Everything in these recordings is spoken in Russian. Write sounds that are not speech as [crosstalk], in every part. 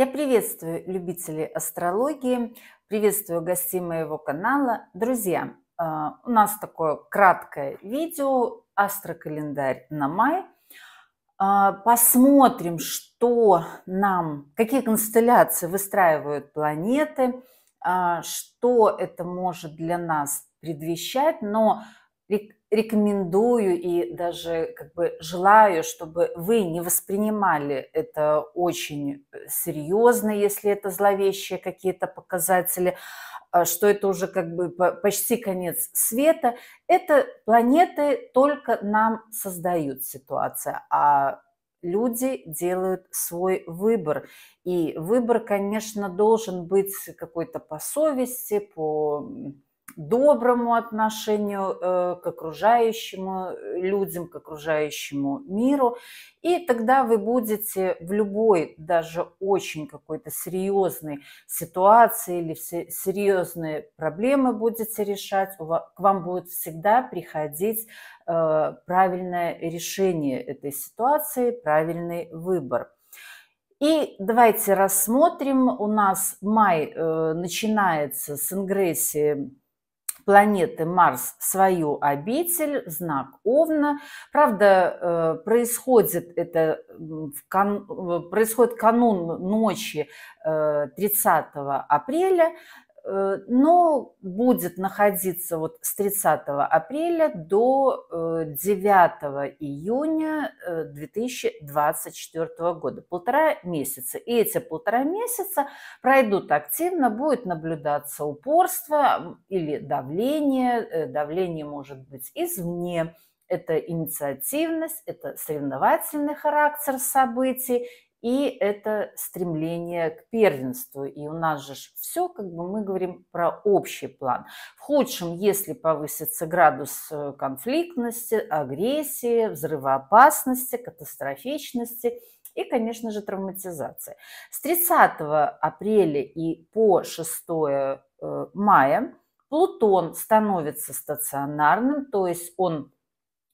Я приветствую любителей астрологии, приветствую гостей моего канала. Друзья, а, у нас такое краткое видео, астрокалендарь на май. А, посмотрим, что нам, какие констелляции выстраивают планеты, а, что это может для нас предвещать, но рекомендую и даже как бы желаю, чтобы вы не воспринимали это очень э, серьезно, если это зловещие какие-то показатели, а, что это уже как бы почти конец света. Это планеты только нам создают ситуацию, а люди делают свой выбор. И выбор, конечно, должен быть какой-то по совести, по доброму отношению э, к окружающему э, людям, к окружающему миру. И тогда вы будете в любой, даже очень какой-то серьезной ситуации или все серьезные проблемы будете решать, к вам будет всегда приходить э, правильное решение этой ситуации, правильный выбор. И давайте рассмотрим. У нас май начинается с ингрессии планеты Марс свою обитель, знак Овна. Правда, э, происходит это э, происходит канун ночи 30 э, апреля, Э, но будет находиться вот с 30 апреля до 9 э, июня 2024 э, года. Полтора месяца. И эти полтора месяца пройдут активно, будет наблюдаться упорство или давление. Давление может быть извне. Это инициативность, это соревновательный характер событий и это стремление к первенству. И у нас же все, как бы мы говорим про общий план. В худшем, если повысится градус э, конфликтности, агрессии, взрывоопасности, катастрофичности и, конечно же, травматизации. С 30 апреля и по 6 э, мая Плутон становится стационарным, то есть он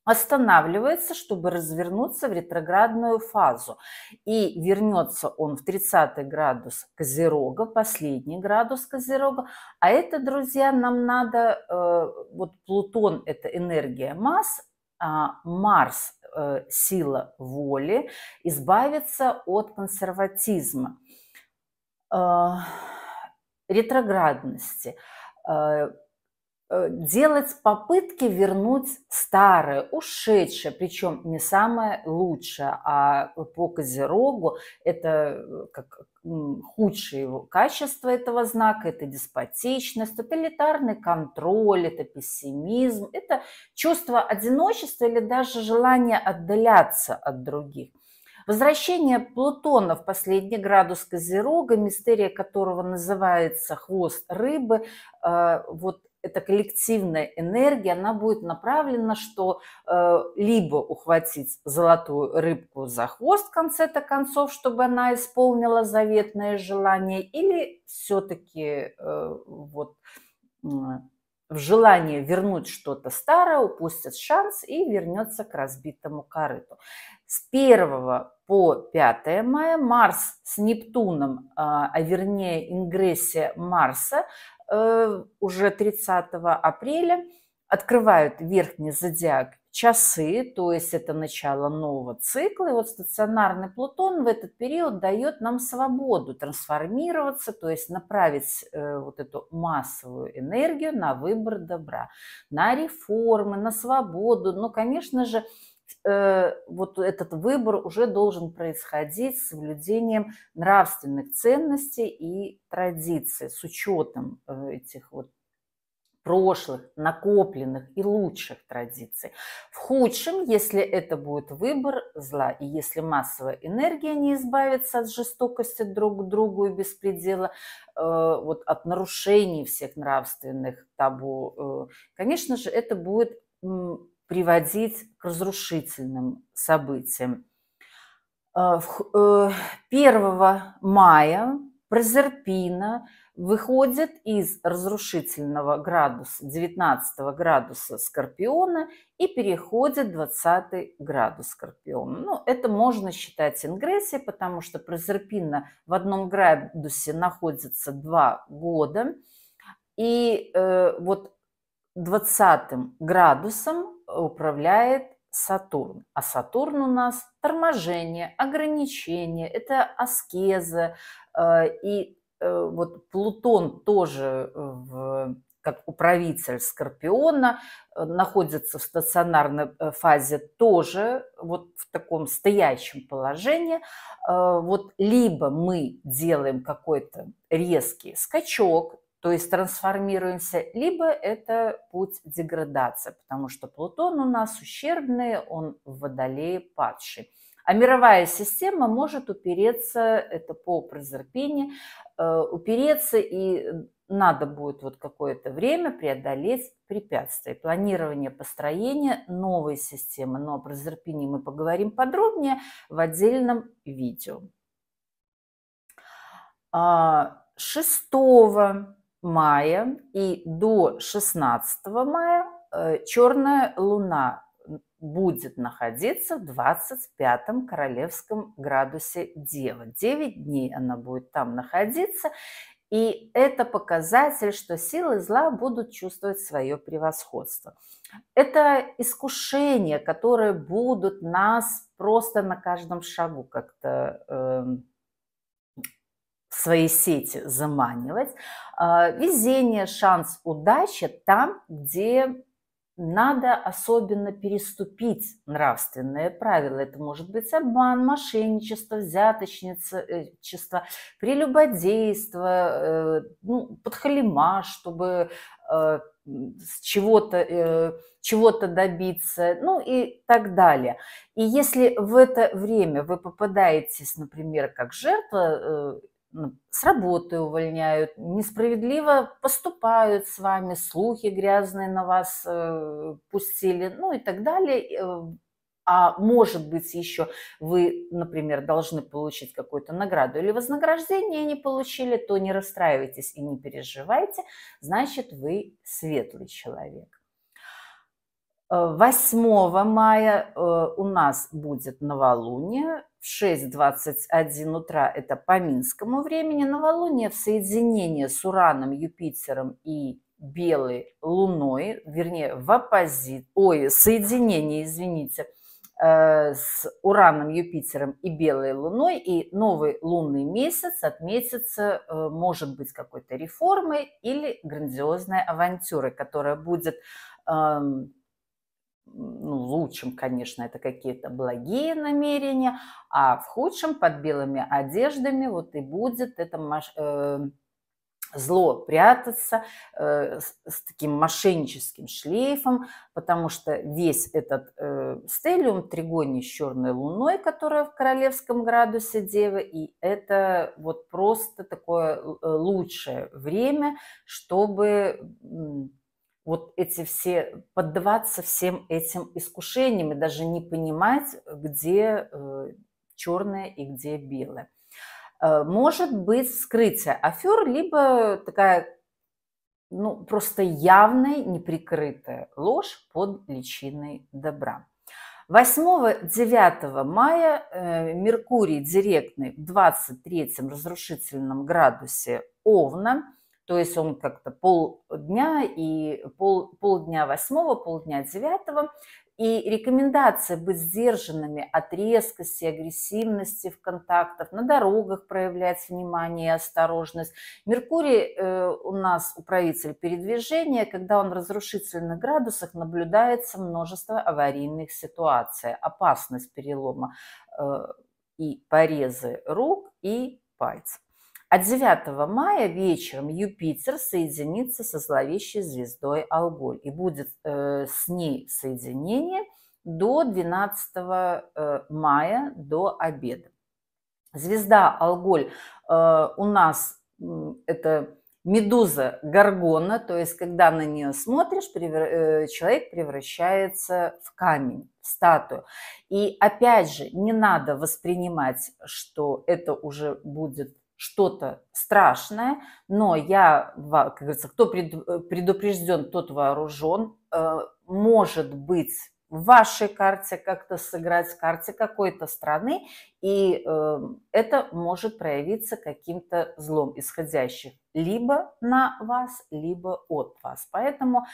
останавливается, чтобы развернуться в ретроградную фазу. И вернется он в 30 градус Козерога, последний градус Козерога. А это, друзья, нам надо, э, вот Плутон – это энергия масс, а Марс э, – сила воли, избавиться от консерватизма, э, ретроградности – Э, делать попытки вернуть старое, ушедшее, причем не самое лучшее, а по Козерогу это э, как худшее его качество этого знака, это деспотичность, тоталитарный контроль, это пессимизм, это чувство одиночества или даже желание отдаляться от других. Возвращение Плутона в последний градус Козерога, мистерия которого называется «Хвост рыбы», э, вот эта коллективная энергия, она будет направлена, что э, либо ухватить золотую рыбку за хвост в конце-то концов, чтобы она исполнила заветное желание, или все-таки э, вот э, в желании вернуть что-то старое упустит шанс и вернется к разбитому корыту. С 1 по 5 мая Марс с Нептуном, а, а вернее ингрессия Марса, Э, уже 30 апреля открывают верхний зодиак часы, то есть это начало нового цикла. И вот стационарный Плутон в этот период дает нам свободу трансформироваться, то есть направить э, вот эту массовую энергию на выбор добра, на реформы, на свободу. Но, ну, конечно же, Э, вот этот выбор уже должен происходить с соблюдением нравственных ценностей и традиций, с учетом э, этих вот прошлых, накопленных и лучших традиций. В худшем, если это будет выбор зла, и если массовая энергия не избавится от жестокости друг к другу и беспредела, э, вот от нарушений всех нравственных табу, э, конечно же, это будет приводить к разрушительным событиям. 1 э, э, мая Прозерпина выходит из разрушительного градуса, 19 градуса Скорпиона и переходит 20 градус Скорпиона. Ну, это можно считать ингрессией, потому что Прозерпина в одном градусе находится два года. И э, вот 20 градусом управляет Сатурн. А Сатурн у нас торможение, ограничение, это аскеза. Э, и э, вот Плутон тоже э, в как управитель Скорпиона, находится в стационарной фазе тоже вот в таком стоящем положении. Вот либо мы делаем какой-то резкий скачок, то есть трансформируемся, либо это путь деградации, потому что Плутон у нас ущербный, он в водолее падший. А мировая система может упереться, это по прозерпине, э, упереться и надо будет вот какое-то время преодолеть препятствия. Планирование построения новой системы, но о прозерпине мы поговорим подробнее в отдельном видео. 6 а, мая и до 16 мая э, черная луна будет находиться в 25 королевском градусе Дева. 9 дней она будет там находиться. И это показатель, что силы зла будут чувствовать свое превосходство. Это искушения, которые будут нас просто на каждом шагу как-то э, в свои сети заманивать. А, везение, шанс, удача там, где надо особенно переступить нравственные правила. Это может быть обман, мошенничество, взяточничество, э, прелюбодейство, э, ну, подхалима, чтобы э, чего-то чего-то добиться, ну и так далее. И если в это время вы попадаетесь, например, как жертва ну, с работы увольняют, несправедливо поступают с вами, слухи грязные на вас э, пустили, ну и так далее. Э, а может быть еще вы, например, должны получить какую-то награду или вознаграждение не получили, то не расстраивайтесь и не переживайте, значит вы светлый человек. 8 э, мая э, у нас будет новолуние. В 6.21 утра это по минскому времени. Новолуние в соединении с Ураном, Юпитером и белой луной, вернее, в оппозит, ой, соединение, извините, э, с Ураном, Юпитером и белой луной, и новый лунный месяц отметится, может быть, какой-то реформой или грандиозной авантюрой, которая будет эм, ну, в лучшем, конечно, это какие-то благие намерения, а в худшем под белыми одеждами вот и будет это маш... э, зло прятаться э, с, с таким мошенническим шлейфом, потому что весь этот э, стелиум тригоний с черной луной, которая в королевском градусе Девы, и это вот просто такое э, лучшее время, чтобы вот эти все, поддаваться всем этим искушениям и даже не понимать, где э, черное и где белое. Э, может быть скрытие афер, либо такая ну, просто явная неприкрытая ложь под личиной добра. 8-9 мая э, Меркурий директный в 23 разрушительном градусе Овна – то есть он как-то полдня и пол, полдня восьмого, полдня девятого. И рекомендация быть сдержанными от резкости, агрессивности в контактах, на дорогах проявлять внимание и осторожность. Меркурий э, у нас управитель передвижения, когда он в разрушительных градусах, наблюдается множество аварийных ситуаций, опасность перелома э, и порезы рук и пальцев. А 9 мая вечером Юпитер соединится со зловещей звездой Алголь, и будет э, с ней соединение до 12 э, мая, до обеда. Звезда Алголь э, у нас э, это медуза горгона, то есть когда на нее смотришь, превр... Э, человек превращается в камень, в статую. И опять же, не надо воспринимать, что это уже будет что-то страшное, но я, как говорится, кто э, предупрежден, тот вооружен. Э, может быть, в вашей карте как-то сыграть, в карте какой-то страны, и э, это может проявиться каким-то злом исходящим либо на вас, либо от вас. Поэтому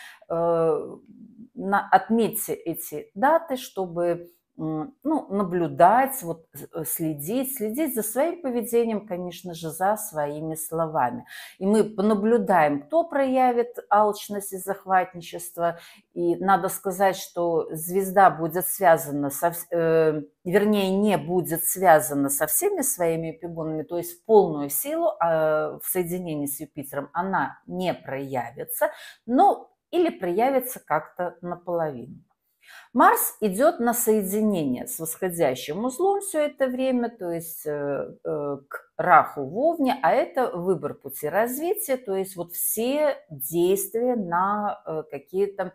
отметьте эти даты, чтобы ну, наблюдать, вот, э, следить, следить за своим поведением, конечно же, за своими словами. И мы понаблюдаем, кто проявит алчность и захватничество. И надо сказать, что звезда будет связана, со, э, вернее, не будет связана со всеми своими эпигонами, то есть полную силу э, в соединении с Юпитером она не проявится, но или проявится как-то наполовину. Марс идет на соединение с восходящим узлом все это время, то есть э, э, к Раху Вовне, а это выбор пути развития, то есть вот все действия на э, какие-то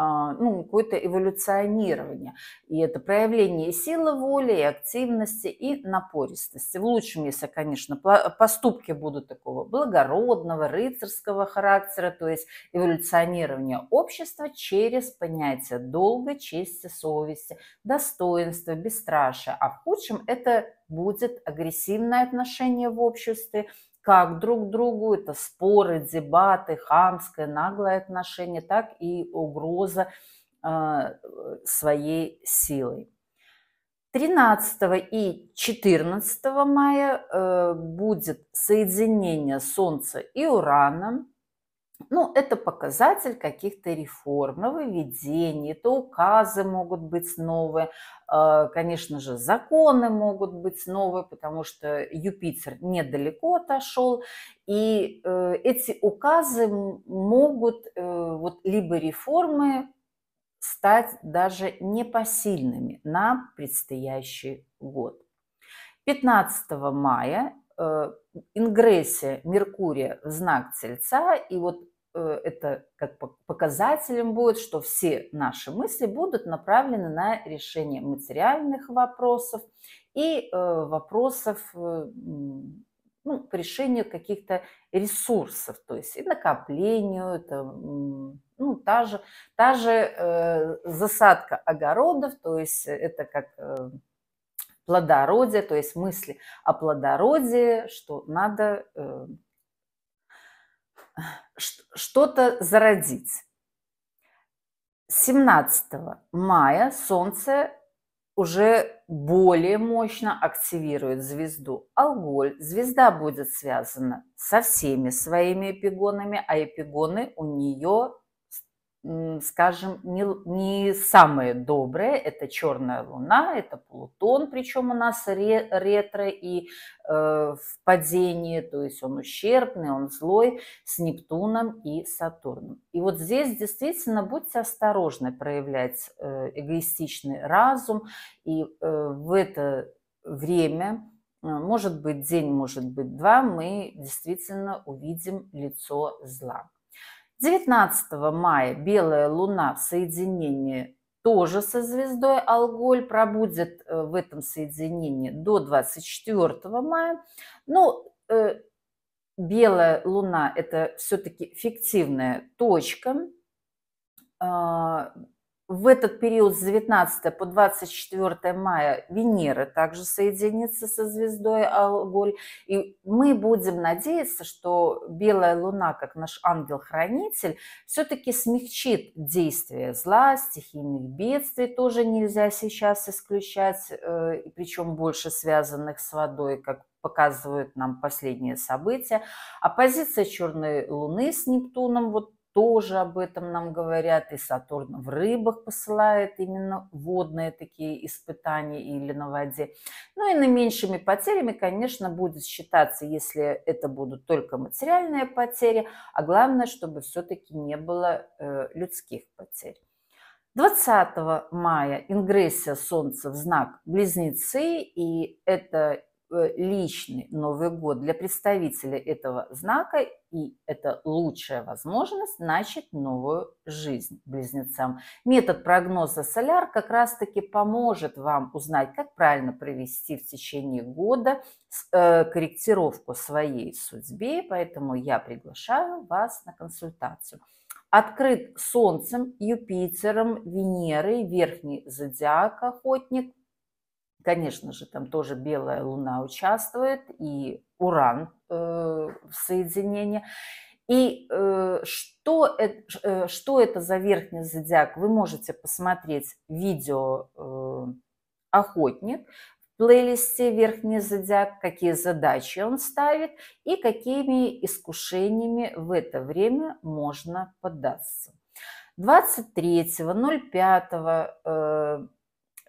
а, ну, какое-то эволюционирование. И это проявление силы воли, и активности, и напористости. В лучшем, если, конечно, поступки будут такого благородного, рыцарского характера, то есть эволюционирование общества через понятие долга, чести, совести, достоинства, бесстрашия. А в худшем это будет агрессивное отношение в обществе – как друг к другу, это споры, дебаты, хамское, наглое отношение, так и угроза э, своей силой. 13 и 14 мая э, будет соединение Солнца и Урана – ну, это показатель каких-то реформ, нововведений, это указы могут быть новые, а, конечно же, законы могут быть новые, потому что Юпитер недалеко отошел, и э, эти указы могут э, вот либо реформы стать даже непосильными на предстоящий год. 15 мая э, ингрессия Меркурия в знак Тельца, и вот Э, это как показателем будет, что все наши мысли будут направлены на решение материальных вопросов и э, вопросов э, ну, по решению каких-то ресурсов, то есть и накоплению, это, ну, та же, та же засадка огородов, то есть это как плодородие, то есть мысли о плодородии, что надо что-то зародить. 17 мая Солнце уже более мощно активирует звезду Алголь. Звезда будет связана со всеми своими эпигонами, а эпигоны у нее скажем, не, не самые добрые. Это черная луна, это Плутон, причем у нас ре, ретро и э, в падении, то есть он ущербный, он злой, с Нептуном и Сатурном. И вот здесь действительно будьте осторожны проявлять э, эгоистичный разум, и э, в это время э, может быть день, может быть два, мы действительно увидим лицо зла. 19 мая белая луна в соединении тоже со звездой Алголь пробудет э, в этом соединении до 24 мая. Ну, э, белая луна – это все-таки фиктивная точка, а, в этот период с 19 по 24 мая Венера также соединится со звездой Алголь. И мы будем надеяться, что белая луна, как наш ангел-хранитель, все-таки смягчит действие зла, стихийных бедствий тоже нельзя сейчас исключать, э, причем больше связанных с водой, как показывают нам последние события. Оппозиция а Черной Луны с Нептуном, вот тоже об этом нам говорят, и Сатурн в рыбах посылает именно водные такие испытания или на воде. Ну и на меньшими потерями, конечно, будет считаться, если это будут только материальные потери, а главное, чтобы все-таки не было э, людских потерь. 20 мая ингрессия Солнца в знак Близнецы, и это Э, личный Новый год для представителя этого знака, и это лучшая возможность начать новую жизнь близнецам. Метод прогноза соляр как раз-таки поможет вам узнать, как правильно провести в течение года э, корректировку своей судьбе, поэтому я приглашаю вас на консультацию открыт Солнцем, Юпитером, Венерой, верхний зодиак, охотник, конечно же, там тоже белая луна участвует, и уран э, в соединении. И э, что, э, что это за верхний зодиак, вы можете посмотреть видео э, «Охотник», в плейлисте верхний зодиак, какие задачи он ставит и какими искушениями в это время можно поддаться. 23.05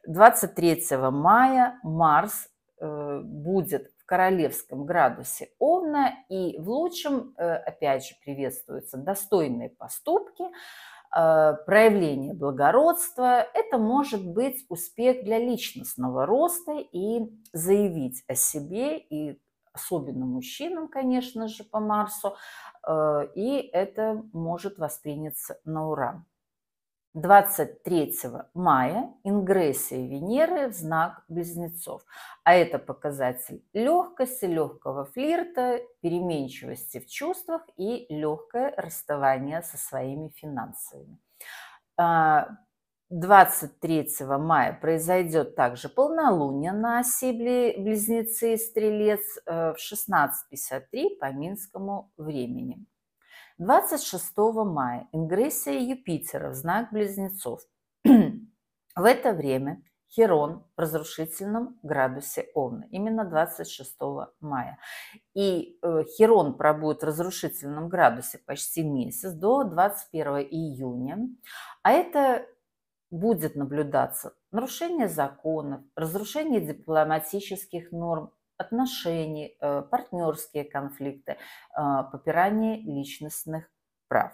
23 мая Марс э, будет в королевском градусе Овна, и в лучшем, э, опять же, приветствуются достойные поступки, э, проявление благородства. Это может быть успех для личностного роста и заявить о себе, и особенно мужчинам, конечно же, по Марсу, и это может восприняться на ура. 23 мая ингрессия Венеры в знак близнецов. А это показатель легкости, легкого флирта, переменчивости в чувствах и легкое расставание со своими финансами. 23 а, мая произойдет также полнолуние на осибли Близнецы и Стрелец э, в 16.53 по минскому времени. 26 мая ингрессия Юпитера в знак близнецов. [clears throat] в это время Херон в разрушительном градусе Овна, именно 26 мая. И э, Херон пробудет в разрушительном градусе почти месяц, до 21 июня. А это будет наблюдаться нарушение законов, разрушение дипломатических норм, отношений, э, партнерские конфликты, э, попирание личностных прав.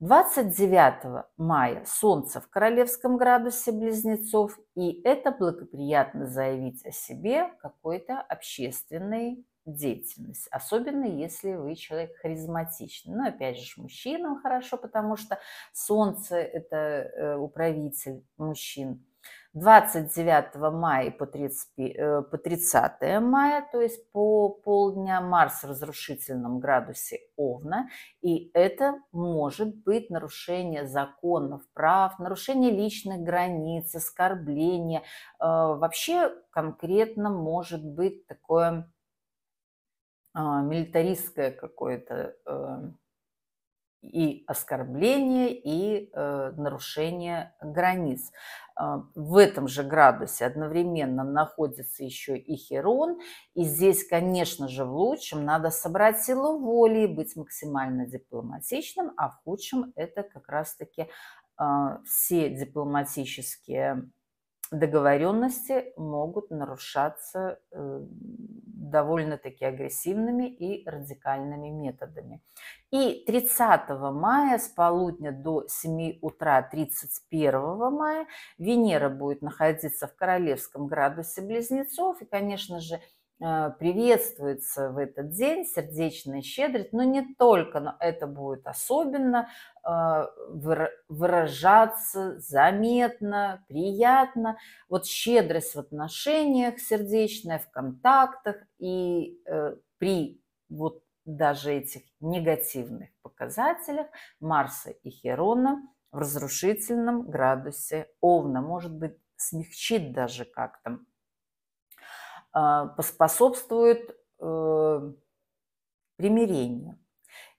29 мая Солнце в королевском градусе близнецов, и это благоприятно заявить о себе какой-то общественной деятельности, особенно если вы человек харизматичный. Но опять же, мужчинам хорошо, потому что Солнце – это э, управитель мужчин – 29 мая по 30, э, по 30 мая, то есть по полдня Марс в разрушительном градусе Овна, и это может быть нарушение законов, прав, нарушение личных границ, оскорбление. Э, вообще конкретно может быть такое э, милитаристское какое-то и оскорбление, и э, нарушение границ. Э, в этом же градусе одновременно находится еще и Херон. И здесь, конечно же, в лучшем надо собрать силу воли, быть максимально дипломатичным, а в худшем это как раз-таки э, все дипломатические договоренности могут нарушаться э, довольно-таки агрессивными и радикальными методами. И 30 мая с полудня до 7 утра 31 мая Венера будет находиться в королевском градусе близнецов. И, конечно же, Э, приветствуется в этот день, сердечная щедрость, но не только, но это будет особенно э, выражаться заметно, приятно. Вот щедрость в отношениях сердечная, в контактах и э, при вот даже этих негативных показателях Марса и Херона в разрушительном градусе Овна, может быть, смягчит даже как-то а, поспособствует э, примирению.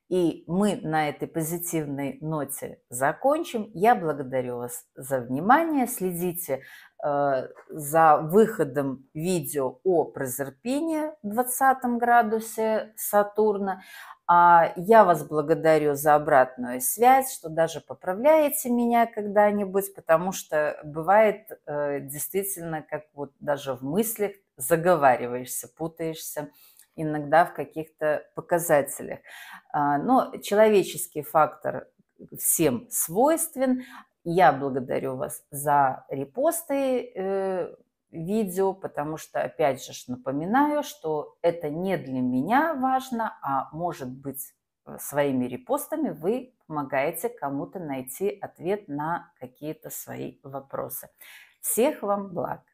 И мы на этой позитивной ноте закончим. Я благодарю вас за внимание. Следите э, за выходом видео о прозерпении в 20 градусе Сатурна. А я вас благодарю за обратную связь, что даже поправляете меня когда-нибудь, потому что бывает э, действительно, как вот даже в мыслях заговариваешься, путаешься иногда в каких-то показателях. А, но человеческий фактор всем свойствен. Я благодарю вас за репосты э, видео, потому что, опять же, напоминаю, что это не для меня важно, а может быть э, своими репостами вы помогаете кому-то найти ответ на какие-то свои вопросы. Всех вам благ!